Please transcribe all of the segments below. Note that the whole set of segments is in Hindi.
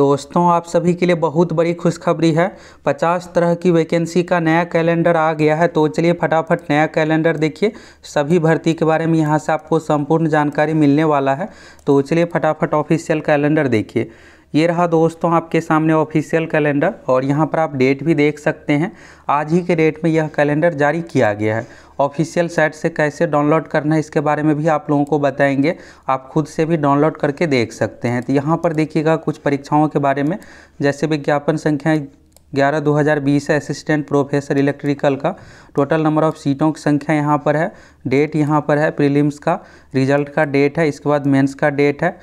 दोस्तों आप सभी के लिए बहुत बड़ी खुशखबरी है 50 तरह की वैकेंसी का नया कैलेंडर आ गया है तो चलिए फटाफट नया कैलेंडर देखिए सभी भर्ती के बारे में यहाँ से आपको संपूर्ण जानकारी मिलने वाला है तो चलिए फटाफट ऑफिशियल कैलेंडर देखिए ये रहा दोस्तों आपके सामने ऑफिशियल कैलेंडर और यहाँ पर आप डेट भी देख सकते हैं आज ही के डेट में यह कैलेंडर जारी किया गया है ऑफिशियल साइट से कैसे डाउनलोड करना है इसके बारे में भी आप लोगों को बताएंगे आप खुद से भी डाउनलोड करके देख सकते हैं तो यहाँ पर देखिएगा कुछ परीक्षाओं के बारे में जैसे विज्ञापन संख्या ग्यारह दो हज़ार बीस है असिस्टेंट प्रोफेसर इलेक्ट्रिकल का टोटल नंबर ऑफ सीटों की संख्या यहाँ पर है डेट यहाँ पर है प्रीलिम्स का रिजल्ट का डेट है इसके बाद मेंस का डेट है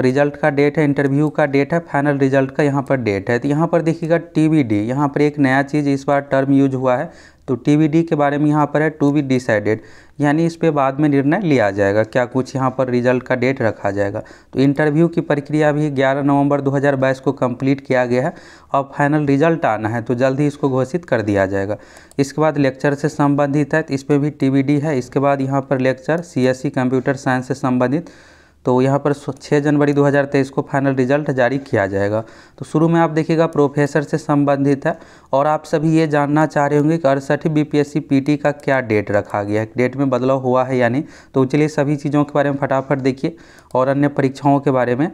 रिजल्ट का डेट है इंटरव्यू का डेट है फाइनल रिजल्ट का यहाँ पर डेट है तो यहाँ पर देखिएगा टी वी डी यहाँ पर एक नया चीज़ इस बार टर्म यूज हुआ है तो टी वी डी के बारे में यहाँ पर है टू बी डिसाइडेड यानी इस पर बाद में निर्णय लिया जाएगा क्या कुछ यहाँ पर रिजल्ट का डेट रखा जाएगा तो इंटरव्यू की प्रक्रिया भी 11 नवंबर 2022 को कंप्लीट किया गया है और फाइनल रिजल्ट आना है तो जल्द ही इसको घोषित कर दिया जाएगा इसके बाद लेक्चर से संबंधित है तो इस पर भी टी है इसके बाद यहाँ पर लेक्चर सी कंप्यूटर साइंस से संबंधित तो यहाँ पर छः जनवरी 2023 को फाइनल रिजल्ट जारी किया जाएगा तो शुरू में आप देखिएगा प्रोफेसर से संबंधित है और आप सभी ये जानना चाह रहे होंगे कि अड़सठ बीपीएससी पीटी का क्या डेट रखा गया है डेट में बदलाव हुआ है यानी तो चलिए सभी चीज़ों के बारे में फटाफट देखिए और अन्य परीक्षाओं के बारे में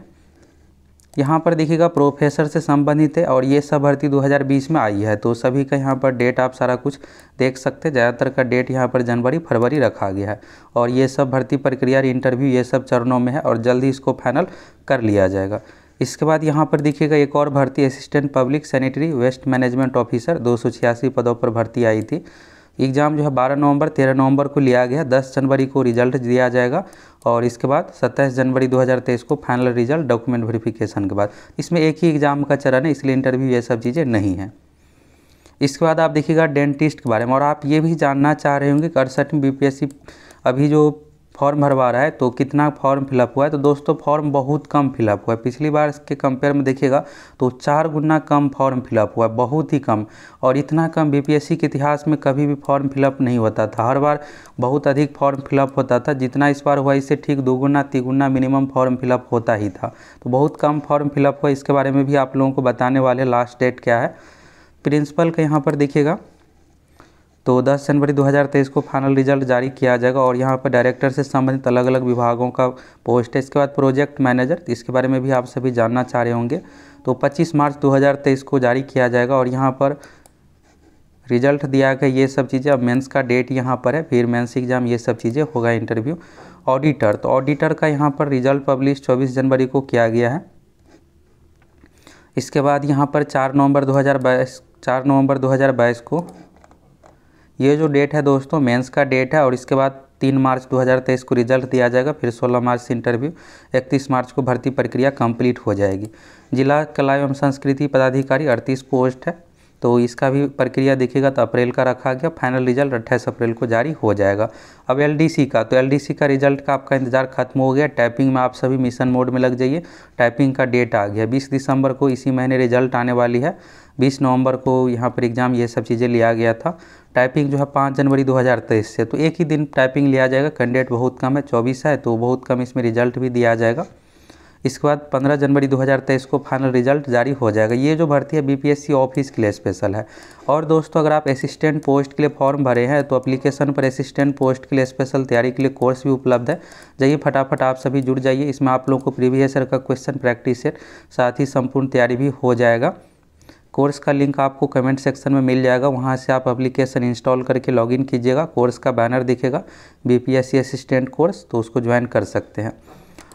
यहाँ पर देखिएगा प्रोफेसर से संबंधित है और ये सब भर्ती 2020 में आई है तो सभी का यहाँ पर डेट आप सारा कुछ देख सकते हैं ज़्यादातर का डेट यहाँ पर जनवरी फरवरी रखा गया है और ये सब भर्ती प्रक्रिया इंटरव्यू ये सब चरणों में है और जल्दी इसको फाइनल कर लिया जाएगा इसके बाद यहाँ पर देखिएगा एक और भर्ती assistant public sanitary waste management officer दो पदों पर भर्ती आई थी एग्ज़ाम जो है 12 नवंबर 13 नवंबर को लिया गया 10 जनवरी को रिजल्ट दिया जाएगा और इसके बाद 27 जनवरी 2023 को फाइनल रिजल्ट डॉक्यूमेंट वेरिफिकेशन के बाद इसमें एक ही एग्ज़ाम का चरण है इसलिए इंटरव्यू ये सब चीज़ें नहीं हैं इसके बाद आप देखिएगा डेंटिस्ट के बारे में और आप ये भी जानना चाह रहे होंगे कि अड़सठ बी अभी जो फॉर्म भरवा रहा है तो कितना फॉर्म फिलअप हुआ है तो दोस्तों फॉर्म बहुत कम फिलअप हुआ है पिछली बार के कंपेयर में देखिएगा तो चार गुना कम फॉर्म फिलअप हुआ है बहुत ही कम और इतना कम बीपीएससी के इतिहास में कभी भी फॉर्म फिलअप नहीं होता था हर बार बहुत अधिक फॉर्म फिलअप होता था जितना इस बार हुआ इससे ठीक दोगुना तिगुना मिनिमम फॉर्म फिलअप होता ही था तो बहुत कम फॉर्म फिलअप हुआ इसके बारे में भी आप लोगों को बताने वाले लास्ट डेट क्या है प्रिंसिपल का यहाँ पर देखिएगा तो 10 जनवरी 2023 को फाइनल रिजल्ट जारी किया जाएगा और यहाँ पर डायरेक्टर से संबंधित अलग अलग विभागों का पोस्ट है इसके बाद प्रोजेक्ट मैनेजर इसके बारे में भी आप सभी जानना चाह रहे होंगे तो 25 मार्च 2023 को जारी किया जाएगा और यहाँ पर रिजल्ट दिया गया ये सब चीज़ें अब मेंस का डेट यहाँ पर है फिर मेंस एग्ज़ाम ये सब चीज़ें होगा इंटरव्यू ऑडिटर तो ऑडिटर का यहाँ पर रिजल्ट पब्लिश चौबीस जनवरी को किया गया है इसके बाद यहाँ पर चार नवम्बर दो चार नवंबर 2022 को ये जो डेट है दोस्तों मेंस का डेट है और इसके बाद तीन मार्च 2023 को रिजल्ट दिया जाएगा फिर 16 मार्च से इंटरव्यू 31 मार्च को भर्ती प्रक्रिया कंप्लीट हो जाएगी जिला कला एवं संस्कृति पदाधिकारी अड़तीस पोस्ट है तो इसका भी प्रक्रिया देखिएगा तो अप्रैल का रखा गया फाइनल रिजल्ट अट्ठाईस अप्रैल को जारी हो जाएगा अब एलडीसी का तो एलडीसी का रिजल्ट का आपका इंतजार खत्म हो गया टाइपिंग में आप सभी मिशन मोड में लग जाइए टाइपिंग का डेट आ गया बीस दिसंबर को इसी महीने रिजल्ट आने वाली है बीस नवंबर को यहाँ पर एग्ज़ाम ये सब चीज़ें लिया गया था टाइपिंग जो है पाँच जनवरी 2023 से तो एक ही दिन टाइपिंग लिया जाएगा कैंडिडेट बहुत कम है चौबीस है तो बहुत कम इसमें रिजल्ट भी दिया जाएगा इसके बाद 15 जनवरी 2023 को फाइनल रिजल्ट जारी हो जाएगा ये जो भर्ती है बीपीएससी ऑफिस के लिए स्पेशल है और दोस्तों अगर आप असिस्टेंट पोस्ट के लिए फॉर्म भरे हैं तो अप्लीकेशन पर असिस्टेंट पोस्ट के लिए स्पेशल तैयारी के लिए कोर्स भी उपलब्ध है जाइए फटाफट आप सभी जुड़ जाइए इसमें आप लोगों को प्रीवियस ईयर का क्वेश्चन प्रैक्टिस सेट साथ ही संपूर्ण तैयारी भी हो जाएगा कोर्स का लिंक आपको कमेंट सेक्शन में मिल जाएगा वहाँ से आप एप्लीकेशन इंस्टॉल करके लॉगिन कीजिएगा कोर्स का बैनर दिखेगा बीपीएससी असिस्टेंट कोर्स तो उसको ज्वाइन कर सकते हैं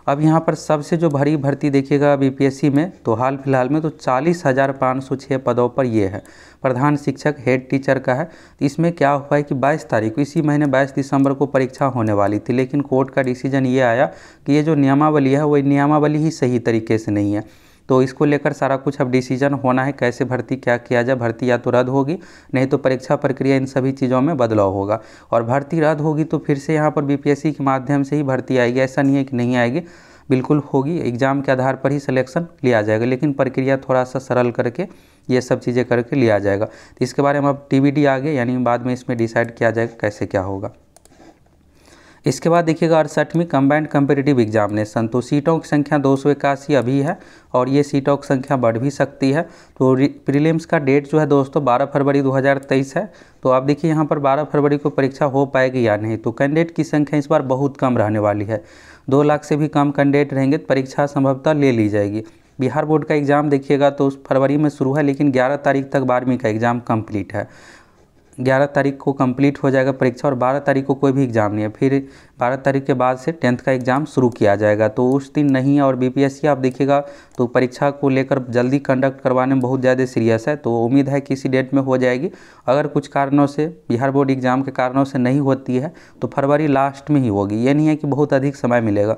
अब यहाँ पर सबसे जो भरी भर्ती देखिएगा बीपीएससी में तो हाल फिलहाल में तो चालीस हज़ार पाँच सौ छः पदों पर ये है प्रधान शिक्षक हेड टीचर का है तो इसमें क्या हुआ है कि बाईस तारीख को इसी महीने बाईस दिसंबर को परीक्षा होने वाली थी लेकिन कोर्ट का डिसीजन ये आया कि ये जो नियमावली है वो नियमावली ही सही तरीके से नहीं है तो इसको लेकर सारा कुछ अब डिसीजन होना है कैसे भर्ती क्या किया जाए भर्ती या तो रद्द होगी नहीं तो परीक्षा प्रक्रिया इन सभी चीज़ों में बदलाव होगा और भर्ती रद्द होगी तो फिर से यहाँ पर बीपीएससी के माध्यम से ही भर्ती आएगी ऐसा नहीं है कि नहीं आएगी बिल्कुल होगी एग्ज़ाम के आधार पर ही सिलेक्शन लिया जाएगा लेकिन प्रक्रिया थोड़ा सा सरल करके ये सब चीज़ें करके लिया जाएगा तो इसके बारे में अब टी आगे यानी बाद में इसमें डिसाइड किया जाएगा कैसे क्या होगा इसके बाद देखिएगा अड़सठवीं कंबाइंड कंपेटिटिव एग्जामिनेशन तो सीटों की संख्या दो सौ इक्यासी अभी है और ये सीटों की संख्या बढ़ भी सकती है तो प्रीलिम्स का डेट जो है दोस्तों 12 फरवरी 2023 है तो आप देखिए यहाँ पर 12 फरवरी को परीक्षा हो पाएगी या नहीं तो कैंडिडेट की संख्या इस बार बहुत कम रहने वाली है दो लाख से भी कम कैंडिडेट रहेंगे तो परीक्षा संभवतः ले ली जाएगी बिहार बोर्ड का एग्ज़ाम देखिएगा तो फरवरी में शुरू है लेकिन ग्यारह तारीख तक बारहवीं का एग्ज़ाम कंप्लीट है ग्यारह तारीख को कंप्लीट हो जाएगा परीक्षा और बारह तारीख को कोई भी एग्ज़ाम नहीं है फिर बारह तारीख के बाद से टेंथ का एग्ज़ाम शुरू किया जाएगा तो उस दिन नहीं है और बीपीएससी आप देखिएगा तो परीक्षा को लेकर जल्दी कंडक्ट करवाने में बहुत ज़्यादा सीरियस है तो उम्मीद है कि इसी डेट में हो जाएगी अगर कुछ कारणों से बिहार बोर्ड एग्ज़ाम के कारणों से नहीं होती है तो फरवरी लास्ट में ही होगी ये नहीं है कि बहुत अधिक समय मिलेगा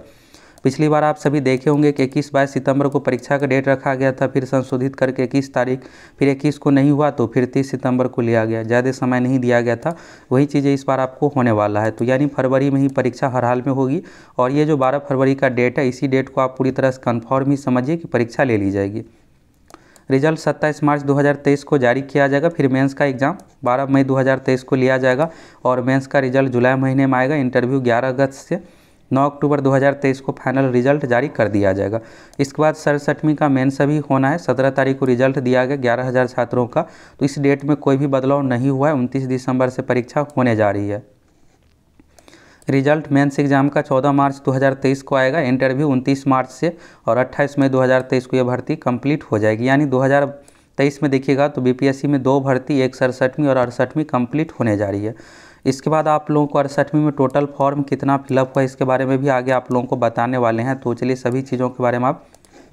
पिछली बार आप सभी देखे होंगे कि इक्कीस बाईस सितंबर को परीक्षा का डेट रखा गया था फिर संशोधित करके इक्कीस तारीख फिर इक्कीस को नहीं हुआ तो फिर तीस सितंबर को लिया गया ज़्यादा समय नहीं दिया गया था वही चीज़ें इस बार आपको होने वाला है तो यानी फरवरी में ही परीक्षा हर हाल में होगी और ये जो बारह फरवरी का डेट है इसी डेट को आप पूरी तरह से कन्फर्म ही समझिए कि परीक्षा ले ली जाएगी रिजल्ट 27 मार्च 2023 को जारी किया जाएगा फिर मेंस का एग्ज़ाम 12 मई 2023 को लिया जाएगा और मेंस का रिजल्ट जुलाई महीने में आएगा इंटरव्यू 11 अगस्त से 9 अक्टूबर 2023 को फाइनल रिजल्ट जारी कर दिया जाएगा इसके बाद सड़सठवीं का मेन्स भी होना है सत्रह तारीख को रिजल्ट दिया गया ग्यारह हज़ार छात्रों का तो इस डेट में कोई भी बदलाव नहीं हुआ है उनतीस दिसंबर से परीक्षा होने जा रही है रिजल्ट मेंस एग्जाम का 14 मार्च 2023 को आएगा इंटरव्यू 29 मार्च से और 28 मई 2023 को यह भर्ती कंप्लीट हो जाएगी यानी तेईस में देखिएगा तो बीपीएससी में दो भर्ती एक सड़सठवीं और अड़सठवीं कंप्लीट होने जा रही है इसके बाद आप लोगों को अड़सठवीं में टोटल फॉर्म कितना फिलअप हुआ इसके बारे में भी आगे आप लोगों को बताने वाले हैं तो चलिए सभी चीज़ों के बारे में आप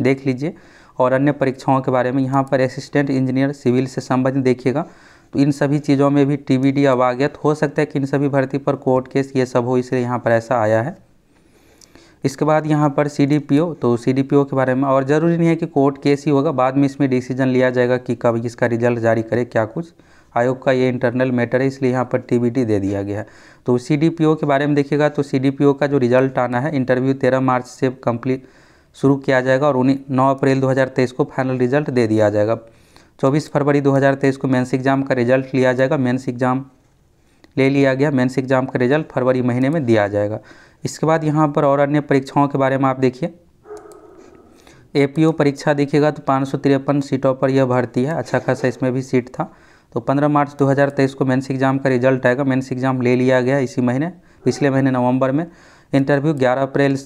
देख लीजिए और अन्य परीक्षाओं के बारे में यहाँ पर असिस्टेंट इंजीनियर सिविल से संबंधित देखिएगा तो इन सभी चीज़ों में भी टी वी डी अवागत हो सकता है कि इन सभी भर्ती पर कोर्ट केस ये सब हो इसलिए यहाँ पर ऐसा आया है इसके बाद यहाँ पर सी तो सी के बारे में और ज़रूरी नहीं है कि कोर्ट केस ही होगा बाद में इसमें डिसीजन लिया जाएगा कि कब इसका रिजल्ट जारी करे क्या कुछ आयोग का ये इंटरनल मैटर है इसलिए यहाँ पर टी दे दिया गया है तो सी के बारे में देखिएगा तो सी का जो रिजल्ट आना है इंटरव्यू तेरह मार्च से कम्प्लीट शुरू किया जाएगा और उन्हीं नौ अप्रैल तेईस को फाइनल रिजल्ट दे दिया जाएगा चौबीस फरवरी तेईस को मेन्स एग्ज़ाम का रिजल्ट लिया जाएगा मेन्स एग्ज़ाम ले लिया गया मेन्स एग्ज़ाम का रिजल्ट फरवरी महीने में दिया जाएगा इसके बाद यहाँ पर और अन्य परीक्षाओं के बारे में आप देखिए एपीओ परीक्षा देखिएगा तो पाँच सीटों पर यह भर्ती है अच्छा खासा इसमें भी सीट था तो 15 मार्च 2023 को मेन्स एग्ज़ाम का रिजल्ट आएगा मेन्स एग्ज़ाम ले लिया गया इसी महीने पिछले महीने नवंबर में इंटरव्यू 11 अप्रैल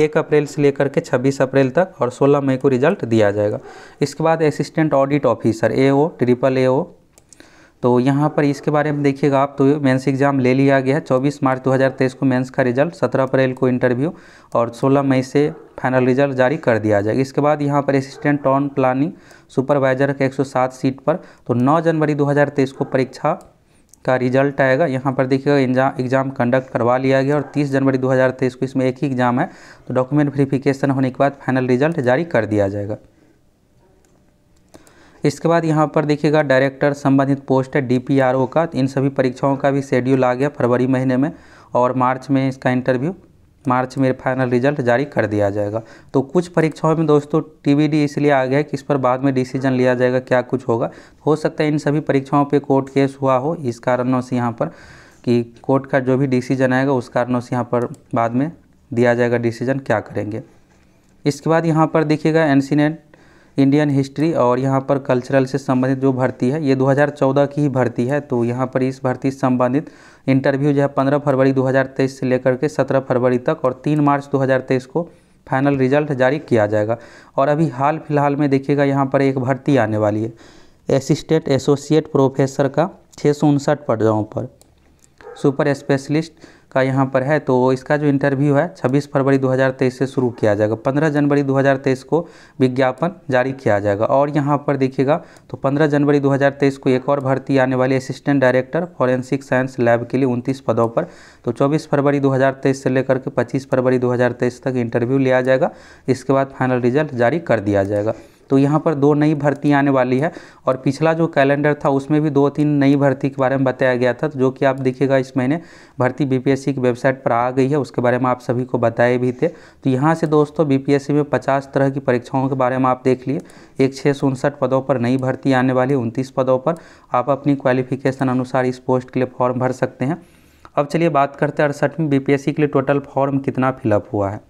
एक अप्रैल से लेकर के 26 अप्रैल तक और 16 मई को रिजल्ट दिया जाएगा इसके बाद assistant audit officer A triple A O तो यहाँ पर इसके बारे में देखिएगा आप तो मेंस एग्ज़ाम ले लिया गया है 24 मार्च 2023 को मेंस का रिजल्ट 17 अप्रैल को इंटरव्यू और 16 मई से फाइनल रिजल्ट जारी कर दिया जाएगा इसके बाद यहाँ पर असिस्टेंट टाउन प्लानिंग सुपरवाइजर के 107 सीट पर तो 9 जनवरी 2023 को परीक्षा का रिजल्ट आएगा यहाँ पर देखिएगा एग्ज़ाम कंडक्ट करवा लिया गया और तीस जनवरी दो को इसमें एक ही एग्ज़ाम है तो डॉक्यूमेंट वेरीफिकेशन होने के बाद फाइनल रिजल्ट जारी कर दिया जाएगा इसके बाद यहाँ पर देखिएगा डायरेक्टर संबंधित पोस्ट है डी का इन सभी परीक्षाओं का भी शेड्यूल आ गया फरवरी महीने में और मार्च में इसका इंटरव्यू मार्च में फाइनल रिजल्ट जारी कर दिया जाएगा तो कुछ परीक्षाओं में दोस्तों टीवीडी इसलिए आ गया है कि इस पर बाद में डिसीजन लिया जाएगा क्या कुछ होगा हो सकता है इन सभी परीक्षाओं पे कोर्ट केस हुआ हो इस कारणों से यहाँ पर कि कोर्ट का जो भी डिसीजन आएगा उस कारणों से यहाँ पर बाद में दिया जाएगा डिसीजन क्या करेंगे इसके बाद यहाँ पर देखिएगा एनसीनेट इंडियन हिस्ट्री और यहाँ पर कल्चरल से संबंधित जो भर्ती है ये 2014 की ही भर्ती है तो यहाँ पर इस भर्ती से संबंधित इंटरव्यू जो है 15 फरवरी 2023 से लेकर के 17 फरवरी तक और 3 मार्च 2023 को फाइनल रिजल्ट जारी किया जाएगा और अभी हाल फिलहाल में देखिएगा यहाँ पर एक भर्ती आने वाली है असिस्टेंट एसोसिएट प्रोफेसर का छः सौ उनसठ पर सुपर स्पेशलिस्ट का यहाँ पर है तो इसका जो इंटरव्यू है 26 फरवरी 2023 से शुरू किया जाएगा 15 जनवरी 2023 को विज्ञापन जारी किया जाएगा और यहाँ पर देखिएगा तो 15 जनवरी 2023 को एक और भर्ती आने वाली assistant director forensic science lab के लिए उनतीस पदों पर तो चौबीस फरवरी 2023 से लेकर के पच्चीस फरवरी 2023 तक इंटरव्यू लिया जाएगा इसके बाद फाइनल रिजल्ट जारी कर दिया जाएगा तो यहाँ पर दो नई भर्ती आने वाली है और पिछला जो कैलेंडर था उसमें भी दो तीन नई भर्ती के बारे में बताया गया था तो जो कि आप देखिएगा इस महीने भर्ती बीपीएससी की वेबसाइट पर आ गई है उसके बारे में आप सभी को बताए भी थे तो यहाँ से दोस्तों बीपीएससी में पचास तरह की परीक्षाओं के बारे में आप देख लिए एक छः उनसठ पदों पर नई भर्ती आने वाली है उनतीस पदों पर आप अपनी क्वालिफिकेशन अनुसार इस पोस्ट के लिए फॉर्म भर सकते हैं अब चलिए बात करते हैं अड़सठवीं बी के लिए टोटल फॉर्म कितना फिलअप हुआ है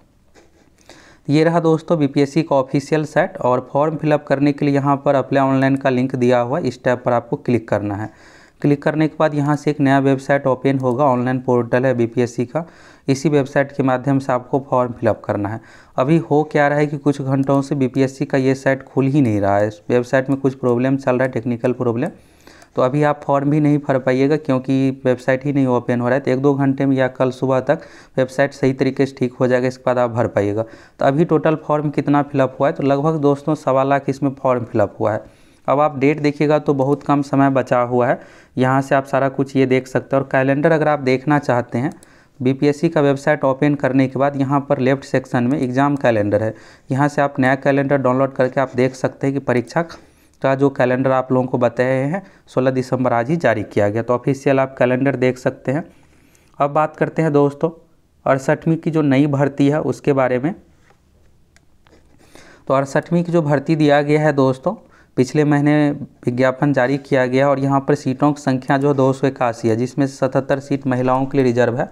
ये रहा दोस्तों बीपीएससी का ऑफिशियल सेट और फॉर्म फिलअप करने के लिए यहाँ पर अप्लाई ऑनलाइन का लिंक दिया हुआ इस टैब पर आपको क्लिक करना है क्लिक करने के बाद यहाँ से एक नया वेबसाइट ओपन होगा ऑनलाइन पोर्टल है बीपीएससी का इसी वेबसाइट के माध्यम से आपको फॉर्म फिलअप करना है अभी हो क्या रहा है कि कुछ घंटों से बीपीएससी का ये साइट खुल ही नहीं रहा है इस वेबसाइट में कुछ प्रॉब्लम चल रहा है टेक्निकल प्रॉब्लम तो अभी आप फॉर्म भी नहीं भर पाइएगा क्योंकि वेबसाइट ही नहीं ओपन हो रहा है तो एक दो घंटे में या कल सुबह तक वेबसाइट सही तरीके से ठीक हो जाएगा इसके बाद आप भर पाइएगा तो अभी टोटल फॉर्म कितना फिलअप हुआ है तो लगभग दोस्तों सवा लाख इसमें फॉर्म फिलअप हुआ है अब आप डेट देखिएगा तो बहुत कम समय बचा हुआ है यहाँ से आप सारा कुछ ये देख सकते हैं और कैलेंडर अगर आप देखना चाहते हैं बीपीएससी का वेबसाइट ओपन करने के बाद यहाँ पर लेफ्ट सेक्शन में एग्ज़ाम कैलेंडर है यहाँ से आप नया कैलेंडर डाउनलोड करके आप देख सकते हैं कि परीक्षा का जो कैलेंडर आप लोगों को बताए हैं 16 दिसंबर आज ही जारी किया गया तो ऑफिशियल आप कैलेंडर देख सकते हैं अब बात करते हैं दोस्तों अड़सठवीं की जो नई भर्ती है उसके बारे में तो अड़सठवीं की जो भर्ती दिया गया है दोस्तों पिछले महीने विज्ञापन जारी किया गया और यहाँ पर सीटों की संख्या जो दो सौ इक्यासी है जिसमें सतहत्तर सीट महिलाओं के लिए रिजर्व है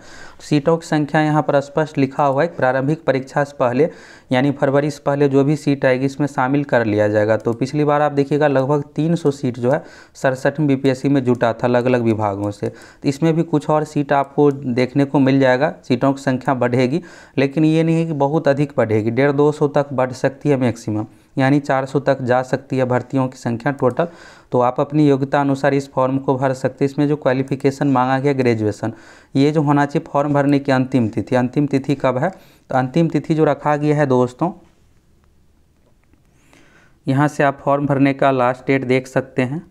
सीटों की संख्या यहाँ पर स्पष्ट लिखा हुआ है प्रारंभिक परीक्षा से पहले यानी फरवरी से पहले जो भी सीट आएगी इसमें शामिल कर लिया जाएगा तो पिछली बार आप देखिएगा लगभग तीन सौ सीट जो है सड़सठवीं बीपीएससी में जुटा था अलग अलग विभागों से तो इसमें भी कुछ और सीट आपको देखने को मिल जाएगा सीटों की संख्या बढ़ेगी लेकिन ये नहीं है कि बहुत अधिक बढ़ेगी डेढ़ दो सौ तक बढ़ सकती है मैक्सिमम यानी 400 तक जा सकती है भर्तियों की संख्या टोटल तो आप अपनी योग्यता अनुसार इस फॉर्म को भर सकते हैं इसमें जो क्वालिफिकेशन मांगा गया ग्रेजुएशन ये जो होना चाहिए फॉर्म भरने की अंतिम तिथि अंतिम तिथि कब है तो अंतिम तिथि जो रखा गया है दोस्तों यहाँ से आप फॉर्म भरने का लास्ट डेट देख सकते हैं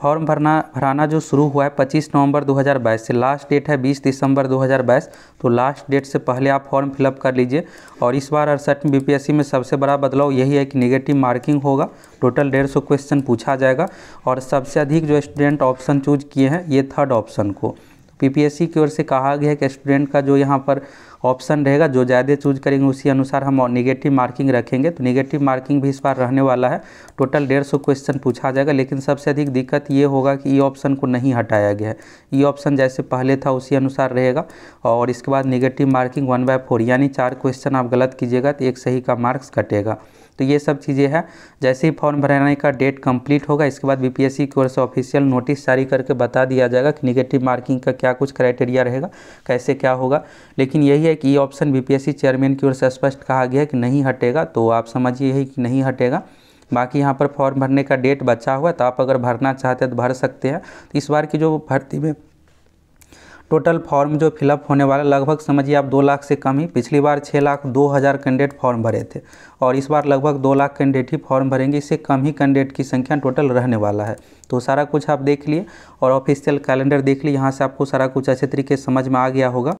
फॉर्म भरना भराना जो शुरू हुआ है 25 नवंबर 2022 से लास्ट डेट है 20 दिसंबर 2022 तो लास्ट डेट से पहले आप फॉर्म फिलअप कर लीजिए और इस बार अड़सठवीं बीपीएससी में सबसे बड़ा बदलाव यही है कि नेगेटिव मार्किंग होगा टोटल डेढ़ सौ क्वेश्चन पूछा जाएगा और सबसे अधिक जो स्टूडेंट ऑप्शन चूज किए हैं ये थर्ड ऑप्शन को पी की ओर से कहा गया है कि स्टूडेंट का जो यहाँ पर ऑप्शन रहेगा जो ज़्यादा चूज करेंगे उसी अनुसार हम निगेटिव मार्किंग रखेंगे तो निगेटिव मार्किंग भी इस बार रहने वाला है टोटल डेढ़ सौ क्वेश्चन पूछा जाएगा लेकिन सबसे अधिक दिक्कत ये होगा कि ई ऑप्शन को नहीं हटाया गया है ई ऑप्शन जैसे पहले था उसी अनुसार रहेगा और इसके बाद negative marking one by four यानी चार क्वेश्चन आप गलत कीजिएगा तो एक सही का मार्क्स कटेगा तो ये सब चीज़ें हैं जैसे ही फॉर्म भरने का डेट कंप्लीट होगा इसके बाद बीपीएससी की ओर से ऑफिशियल नोटिस जारी करके बता दिया जाएगा कि निगेटिव मार्किंग का क्या कुछ क्राइटेरिया रहेगा कैसे क्या होगा लेकिन यही है कि ऑप्शन बीपीएससी चेयरमैन की ओर से स्पष्ट कहा गया है कि नहीं हटेगा तो आप समझिए यही कि नहीं हटेगा बाकी यहाँ पर फॉर्म भरने का डेट बचा हुआ है तो आप अगर भरना चाहते हैं तो भर सकते हैं तो इस बार की जो भर्ती में टोटल फॉर्म जो फिलअप होने वाला लगभग समझिए आप दो लाख से कम ही पिछली बार छः लाख दो हज़ार कैंडिडेट फॉर्म भरे थे और इस बार लगभग दो लाख कैंडिडेट ही फॉर्म भरेंगे इससे कम ही कैंडिडेट की संख्या टोटल रहने वाला है तो सारा कुछ आप देख लिए और ऑफिशियल कैलेंडर देख लिए यहाँ से आपको सारा कुछ अच्छे तरीके समझ में आ गया होगा